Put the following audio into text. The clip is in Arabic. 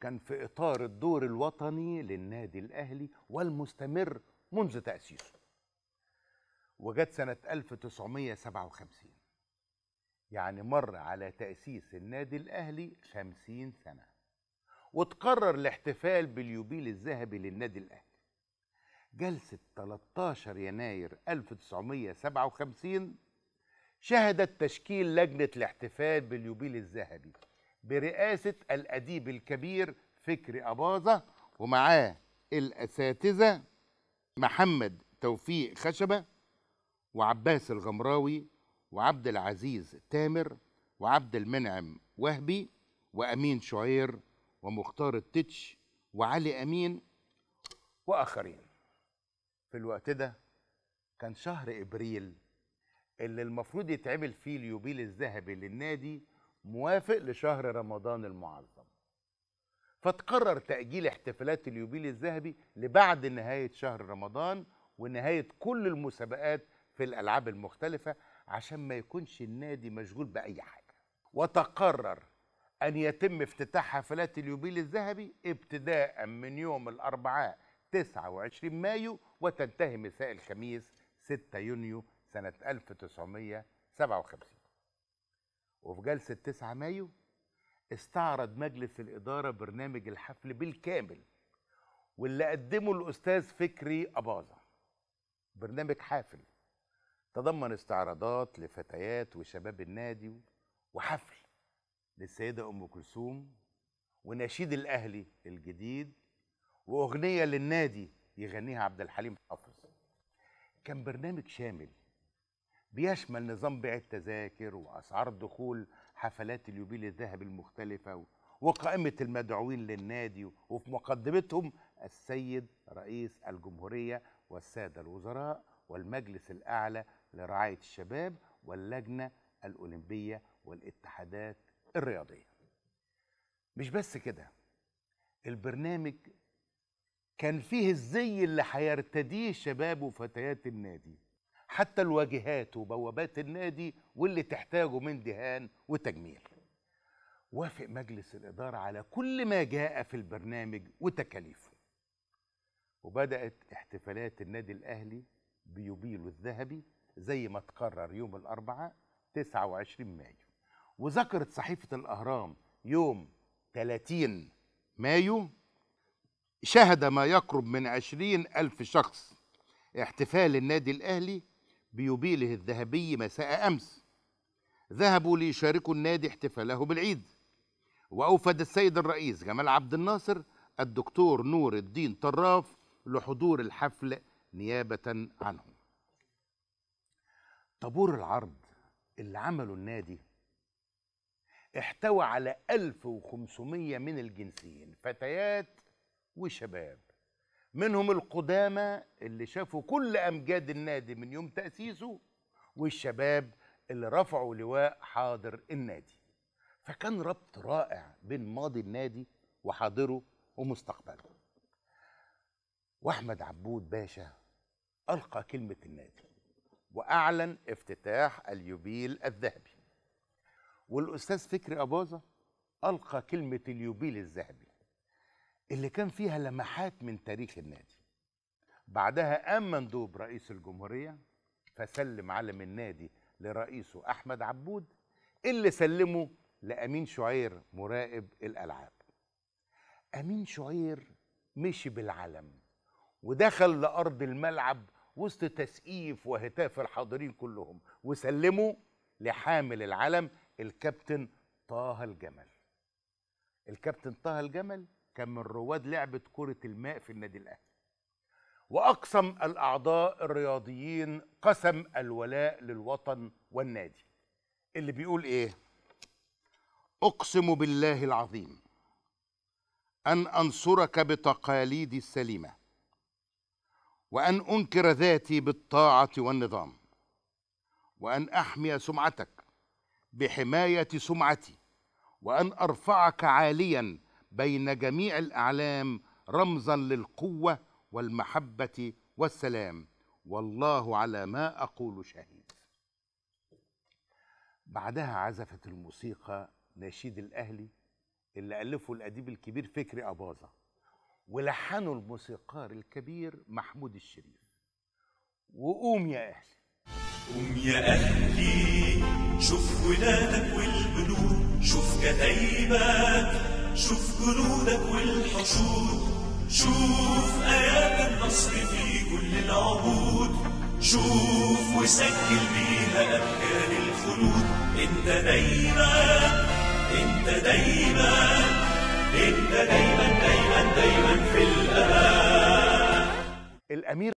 كان في إطار الدور الوطني للنادي الأهلي والمستمر منذ تأسيسه وجت سنة 1957 يعني مر على تأسيس النادي الأهلي 50 سنة وتقرر الاحتفال باليوبيل الذهبي للنادي الأهلي جلسة 13 يناير 1957 شهدت تشكيل لجنة الاحتفال باليوبيل الذهبي برئاسة الأديب الكبير فكري أباظة ومعاه الأساتذة محمد توفيق خشبة وعباس الغمراوي وعبد العزيز تامر وعبد المنعم وهبي وأمين شعير ومختار التتش وعلي أمين وآخرين في الوقت ده كان شهر إبريل اللي المفروض يتعمل فيه اليوبيل الذهبي للنادي موافق لشهر رمضان المعظم فتقرر تأجيل احتفالات اليوبيل الذهبي لبعد نهاية شهر رمضان ونهاية كل المسابقات في الألعاب المختلفة عشان ما يكونش النادي مشغول بأي حاجة وتقرر أن يتم افتتاح حفلات اليوبيل الذهبي ابتداء من يوم الأربعاء 29 مايو وتنتهي مساء الخميس 6 يونيو سنة 1957 وفي جلسة 9 مايو استعرض مجلس الإدارة برنامج الحفل بالكامل واللي قدمه الأستاذ فكري أباظة برنامج حافل تضمن استعراضات لفتيات وشباب النادي وحفل للسيدة أم كلثوم ونشيد الأهلي الجديد وأغنية للنادي يغنيها عبد الحليم حافظ كان برنامج شامل بيشمل نظام بيع التذاكر وأسعار دخول حفلات اليوبيل الذهبي المختلفة وقائمة المدعوين للنادي وفي مقدمتهم السيد رئيس الجمهورية والسادة الوزراء والمجلس الأعلى لرعاية الشباب واللجنة الأولمبية والاتحادات الرياضية مش بس كده البرنامج كان فيه الزي اللي هيرتديه شباب وفتيات النادي حتى الواجهات وبوابات النادي واللي تحتاجه من دهان وتجميل وافق مجلس الإدارة على كل ما جاء في البرنامج وتكاليفه وبدأت احتفالات النادي الأهلي بيوبيله الذهبي زي ما تقرر يوم الأربعاء 29 مايو وذكرت صحيفة الأهرام يوم 30 مايو شهد ما يقرب من 20 ألف شخص احتفال النادي الأهلي بيوبيله الذهبي مساء أمس ذهبوا ليشاركوا النادي احتفاله بالعيد وأوفد السيد الرئيس جمال عبد الناصر الدكتور نور الدين طراف لحضور الحفل نيابة عنه طابور العرض اللي عمله النادي احتوى على 1500 من الجنسين فتيات وشباب منهم القدامى اللي شافوا كل امجاد النادي من يوم تاسيسه والشباب اللي رفعوا لواء حاضر النادي فكان ربط رائع بين ماضي النادي وحاضره ومستقبله واحمد عبود باشا القى كلمه النادي واعلن افتتاح اليوبيل الذهبي والاستاذ فكري اباظه القى كلمه اليوبيل الذهبي اللي كان فيها لمحات من تاريخ النادي بعدها قام مندوب رئيس الجمهورية فسلم علم النادي لرئيسه أحمد عبود اللي سلمه لأمين شعير مراقب الألعاب أمين شعير مشي بالعلم ودخل لأرض الملعب وسط تسقيف وهتاف الحاضرين كلهم وسلموا لحامل العلم الكابتن طه الجمل الكابتن طه الجمل كان من رواد لعبة كرة الماء في النادي الأهلي وأقسم الأعضاء الرياضيين قسم الولاء للوطن والنادي اللي بيقول إيه؟ أقسم بالله العظيم أن أنصرك بتقاليدي السليمة وأن أنكر ذاتي بالطاعة والنظام وأن أحمي سمعتك بحماية سمعتي وأن أرفعك عالياً بين جميع الاعلام رمزا للقوه والمحبه والسلام والله على ما اقول شهيد بعدها عزفت الموسيقى نشيد الاهلي اللي الفه الاديب الكبير فكري اباظه ولحنه الموسيقار الكبير محمود الشريف وقوم يا اهلي قوم يا اهلي شوف ولادك والبنوك شوف كتايبك شوف جنودك والحشود شوف آيات النصر في كل العهود شوف وسجل بيها أبكار الخلود انت دايما انت دايما انت دايما دايما دايما في الأمان الأمير